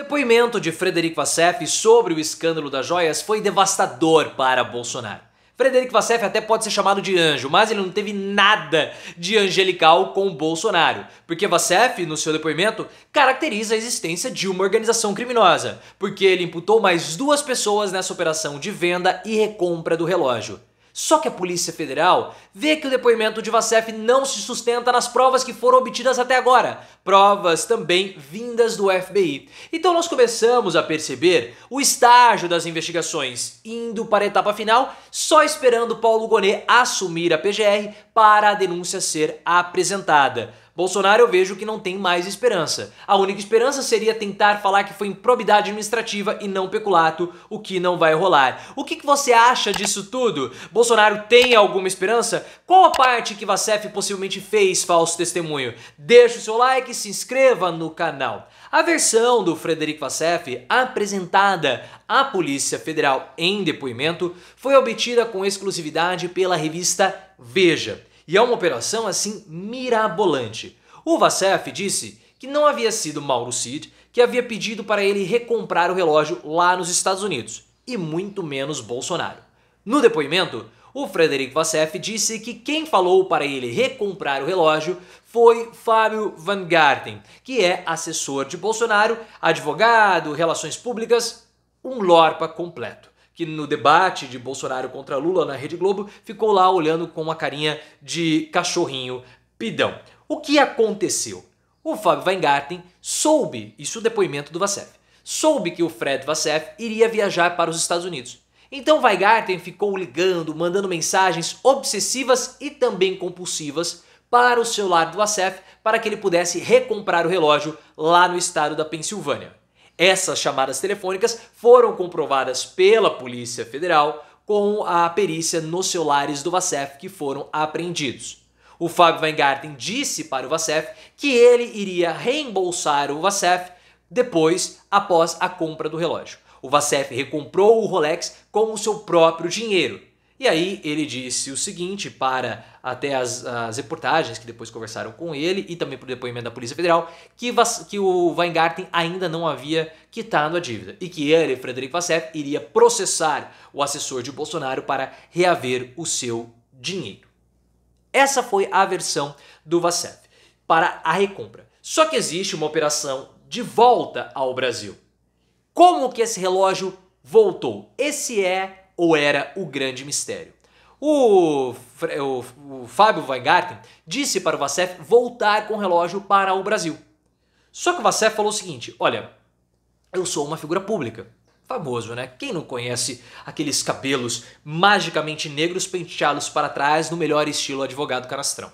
Depoimento de Frederic Vassef sobre o escândalo das joias foi devastador para Bolsonaro. Frederic Vassef até pode ser chamado de anjo, mas ele não teve nada de angelical com Bolsonaro, porque Vassef, no seu depoimento, caracteriza a existência de uma organização criminosa, porque ele imputou mais duas pessoas nessa operação de venda e recompra do relógio. Só que a Polícia Federal vê que o depoimento de Vassef não se sustenta nas provas que foram obtidas até agora, provas também vindas do FBI. Então nós começamos a perceber o estágio das investigações, indo para a etapa final, só esperando Paulo Gonet assumir a PGR para a denúncia ser apresentada. Bolsonaro eu vejo que não tem mais esperança. A única esperança seria tentar falar que foi improbidade administrativa e não peculato, o que não vai rolar. O que, que você acha disso tudo? Bolsonaro tem alguma esperança? Qual a parte que Vacef possivelmente fez falso testemunho? Deixe o seu like e se inscreva no canal. A versão do Frederico Vassef apresentada à Polícia Federal em depoimento foi obtida com exclusividade pela revista Veja. E é uma operação assim mirabolante. O Vassef disse que não havia sido Mauro Cid que havia pedido para ele recomprar o relógio lá nos Estados Unidos, e muito menos Bolsonaro. No depoimento, o Frederico Vassef disse que quem falou para ele recomprar o relógio foi Fábio Van Garten, que é assessor de Bolsonaro, advogado, relações públicas, um lorpa completo que no debate de Bolsonaro contra Lula na Rede Globo ficou lá olhando com uma carinha de cachorrinho pidão. O que aconteceu? O Fábio Weingarten soube, isso é o depoimento do Vassef, soube que o Fred Vassef iria viajar para os Estados Unidos. Então Weingarten ficou ligando, mandando mensagens obsessivas e também compulsivas para o celular do Vassef para que ele pudesse recomprar o relógio lá no estado da Pensilvânia. Essas chamadas telefônicas foram comprovadas pela Polícia Federal com a perícia nos celulares do Vacef que foram apreendidos. O Fábio Weingarten disse para o Vacef que ele iria reembolsar o Vacef depois, após a compra do relógio. O Vacef recomprou o Rolex com o seu próprio dinheiro e aí ele disse o seguinte para até as, as reportagens que depois conversaram com ele e também para o depoimento da Polícia Federal que, que o Weingarten ainda não havia quitado a dívida e que ele, Frederico Vassef, iria processar o assessor de Bolsonaro para reaver o seu dinheiro. Essa foi a versão do Vassef para a recompra. Só que existe uma operação de volta ao Brasil. Como que esse relógio voltou? Esse é ou era o grande mistério. O, o, o Fábio Weingarten disse para o Vassef voltar com o relógio para o Brasil. Só que o Vassef falou o seguinte: olha, eu sou uma figura pública. Famoso, né? Quem não conhece aqueles cabelos magicamente negros penteados para trás no melhor estilo advogado canastrão?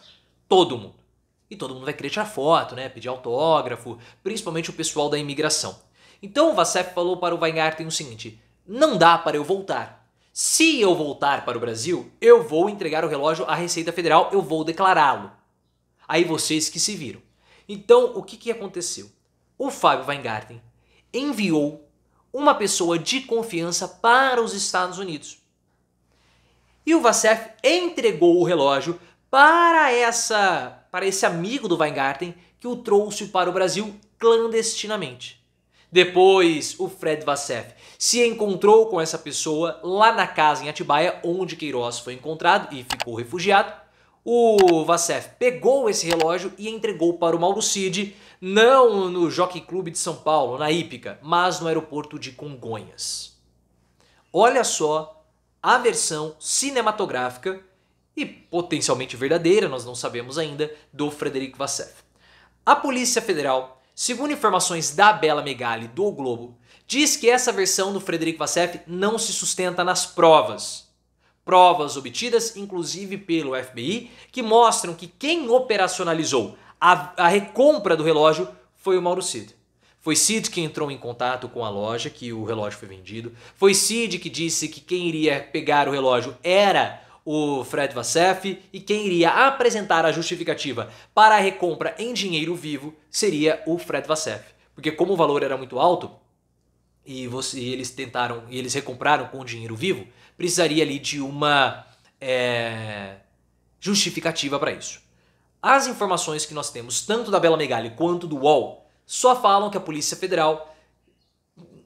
Todo mundo. E todo mundo vai querer tirar foto, né? Pedir autógrafo, principalmente o pessoal da imigração. Então o Vassef falou para o Weingarten o seguinte: não dá para eu voltar se eu voltar para o Brasil, eu vou entregar o relógio à Receita Federal, eu vou declará-lo. Aí vocês que se viram. Então, o que, que aconteceu? O Fábio Weingarten enviou uma pessoa de confiança para os Estados Unidos. E o Vassef entregou o relógio para essa para esse amigo do Weingarten que o trouxe para o Brasil clandestinamente. Depois, o Fred Vassef se encontrou com essa pessoa lá na casa em Atibaia, onde Queiroz foi encontrado e ficou refugiado. O Vassef pegou esse relógio e entregou para o Mauro Cid, não no Jockey Clube de São Paulo, na Ípica, mas no aeroporto de Congonhas. Olha só a versão cinematográfica e potencialmente verdadeira, nós não sabemos ainda, do Frederico Vassef. A Polícia Federal Segundo informações da Bela Megali do Globo, diz que essa versão do Frederico Vassef não se sustenta nas provas. Provas obtidas, inclusive pelo FBI, que mostram que quem operacionalizou a, a recompra do relógio foi o Mauro Cid. Foi Cid que entrou em contato com a loja que o relógio foi vendido. Foi Cid que disse que quem iria pegar o relógio era o Fred Vassef, e quem iria apresentar a justificativa para a recompra em dinheiro vivo seria o Fred Vassef. Porque como o valor era muito alto, e, você, e eles tentaram, e eles recompraram com dinheiro vivo, precisaria ali de uma é, justificativa para isso. As informações que nós temos, tanto da Bela Megali quanto do UOL, só falam que a Polícia Federal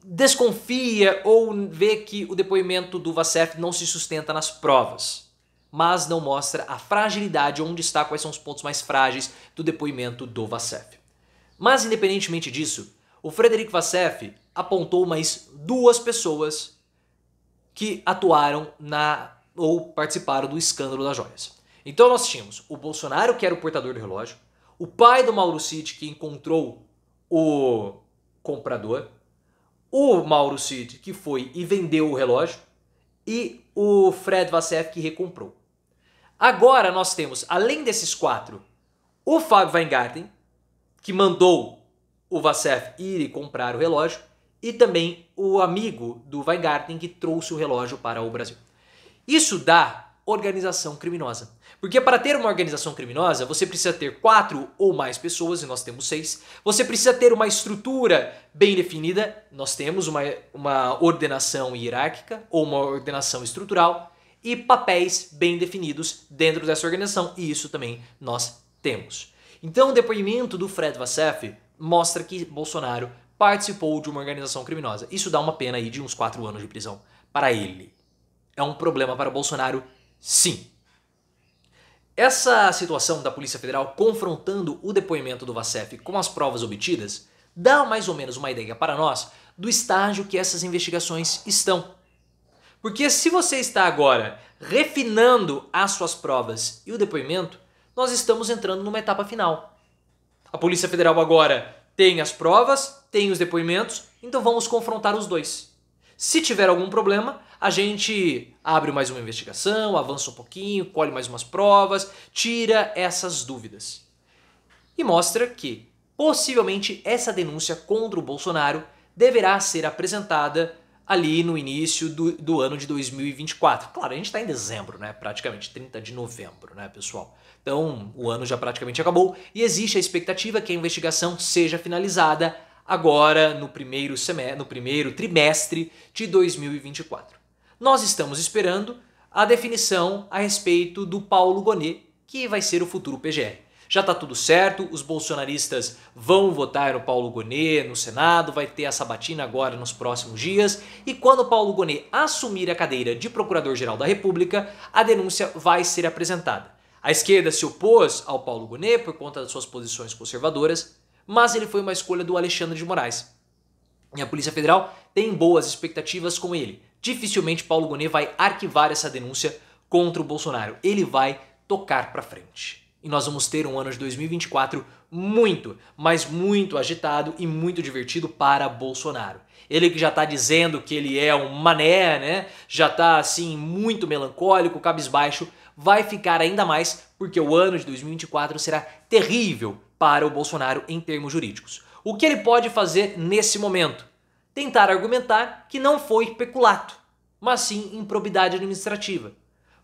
desconfia ou vê que o depoimento do Vassef não se sustenta nas provas mas não mostra a fragilidade, onde está, quais são os pontos mais frágeis do depoimento do Vassef. Mas, independentemente disso, o Frederic Vassef apontou mais duas pessoas que atuaram na ou participaram do escândalo das joias. Então nós tínhamos o Bolsonaro, que era o portador do relógio, o pai do Mauro Cid, que encontrou o comprador, o Mauro Cid, que foi e vendeu o relógio, e o Fred Vassef, que recomprou. Agora nós temos, além desses quatro, o Fábio Weingarten, que mandou o Vassef ir e comprar o relógio, e também o amigo do Weingarten que trouxe o relógio para o Brasil. Isso dá organização criminosa. Porque para ter uma organização criminosa, você precisa ter quatro ou mais pessoas, e nós temos seis. Você precisa ter uma estrutura bem definida, nós temos uma, uma ordenação hierárquica ou uma ordenação estrutural e papéis bem definidos dentro dessa organização, e isso também nós temos. Então, o depoimento do Fred Vassef mostra que Bolsonaro participou de uma organização criminosa. Isso dá uma pena aí de uns 4 anos de prisão para ele. É um problema para Bolsonaro, sim. Essa situação da Polícia Federal confrontando o depoimento do Vassef com as provas obtidas dá mais ou menos uma ideia para nós do estágio que essas investigações estão. Porque se você está agora refinando as suas provas e o depoimento, nós estamos entrando numa etapa final. A Polícia Federal agora tem as provas, tem os depoimentos, então vamos confrontar os dois. Se tiver algum problema, a gente abre mais uma investigação, avança um pouquinho, colhe mais umas provas, tira essas dúvidas. E mostra que, possivelmente, essa denúncia contra o Bolsonaro deverá ser apresentada ali no início do, do ano de 2024. Claro, a gente está em dezembro, né? Praticamente 30 de novembro, né, pessoal? Então, o ano já praticamente acabou e existe a expectativa que a investigação seja finalizada agora no primeiro semestre, no primeiro trimestre de 2024. Nós estamos esperando a definição a respeito do Paulo Gonet, que vai ser o futuro PGR já está tudo certo, os bolsonaristas vão votar no Paulo Gonet no Senado, vai ter a sabatina agora nos próximos dias, e quando Paulo Gonet assumir a cadeira de Procurador-Geral da República, a denúncia vai ser apresentada. A esquerda se opôs ao Paulo Gonet por conta das suas posições conservadoras, mas ele foi uma escolha do Alexandre de Moraes. E a Polícia Federal tem boas expectativas com ele. Dificilmente Paulo Gonet vai arquivar essa denúncia contra o Bolsonaro. Ele vai tocar para frente. E nós vamos ter um ano de 2024 muito, mas muito agitado e muito divertido para Bolsonaro. Ele que já está dizendo que ele é um mané, né? Já está assim muito melancólico, cabisbaixo, vai ficar ainda mais porque o ano de 2024 será terrível para o Bolsonaro em termos jurídicos. O que ele pode fazer nesse momento? Tentar argumentar que não foi peculato, mas sim improbidade administrativa.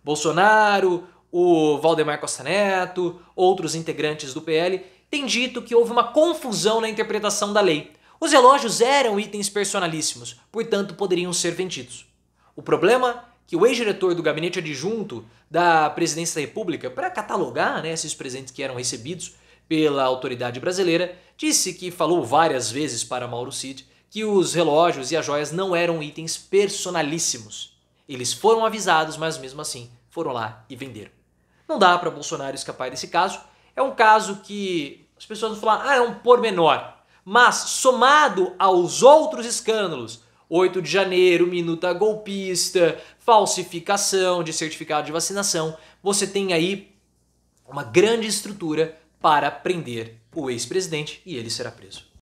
Bolsonaro, o Valdemar Costa Neto, outros integrantes do PL, têm dito que houve uma confusão na interpretação da lei. Os relógios eram itens personalíssimos, portanto poderiam ser vendidos. O problema é que o ex-diretor do gabinete adjunto da Presidência da República, para catalogar né, esses presentes que eram recebidos pela autoridade brasileira, disse que falou várias vezes para Mauro Cid que os relógios e as joias não eram itens personalíssimos. Eles foram avisados, mas mesmo assim foram lá e venderam. Não dá para Bolsonaro escapar desse caso. É um caso que as pessoas vão falar, ah, é um pormenor. Mas somado aos outros escândalos, 8 de janeiro, minuta golpista, falsificação de certificado de vacinação, você tem aí uma grande estrutura para prender o ex-presidente e ele será preso.